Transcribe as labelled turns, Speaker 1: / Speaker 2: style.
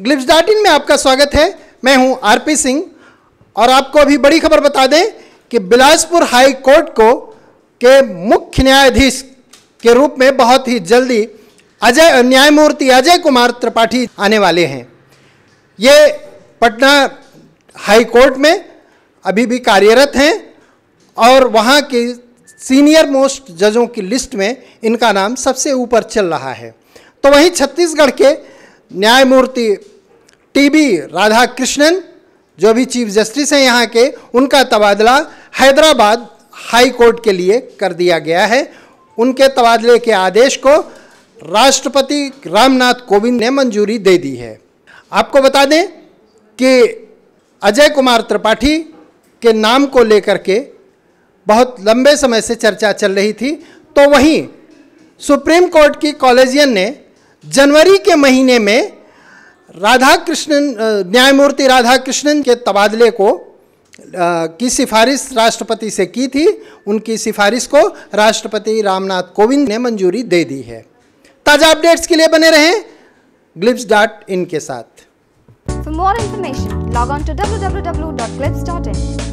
Speaker 1: ग्लिप्स डार्टिन में आपका स्वागत है मैं हूं आरपी सिंह और आपको अभी बड़ी खबर बता दें कि बिलासपुर हाई कोर्ट को के मुख्य न्यायाधीश के रूप में बहुत ही जल्दी अजय न्यायमूर्ति अजय कुमार त्रिपाठी आने वाले हैं ये पटना हाई कोर्ट में अभी भी कार्यरत हैं और वहाँ के सीनियर मोस्ट जजों की लिस्ट में इनका नाम सबसे ऊपर चल रहा है तो वहीं छत्तीसगढ़ के न्यायमूर्ति टी बी राधा कृष्णन जो भी चीफ जस्टिस हैं यहाँ के उनका तबादला हैदराबाद हाई कोर्ट के लिए कर दिया गया है उनके तबादले के आदेश को राष्ट्रपति रामनाथ कोविंद ने मंजूरी दे दी है आपको बता दें कि अजय कुमार त्रिपाठी के नाम को लेकर के बहुत लंबे समय से चर्चा चल रही थी तो वहीं सुप्रीम कोर्ट की कॉलेजियन ने जनवरी के महीने में राधा कृष्णन न्यायमूर्ति राधा कृष्णन के तबादले को की सिफारिश राष्ट्रपति से की थी उनकी सिफारिश को राष्ट्रपति रामनाथ कोविंद ने मंजूरी दे दी है ताज़ा अपडेट्स के लिए बने रहें ग्लिप्स डॉट इन के साथ on to W W W dot in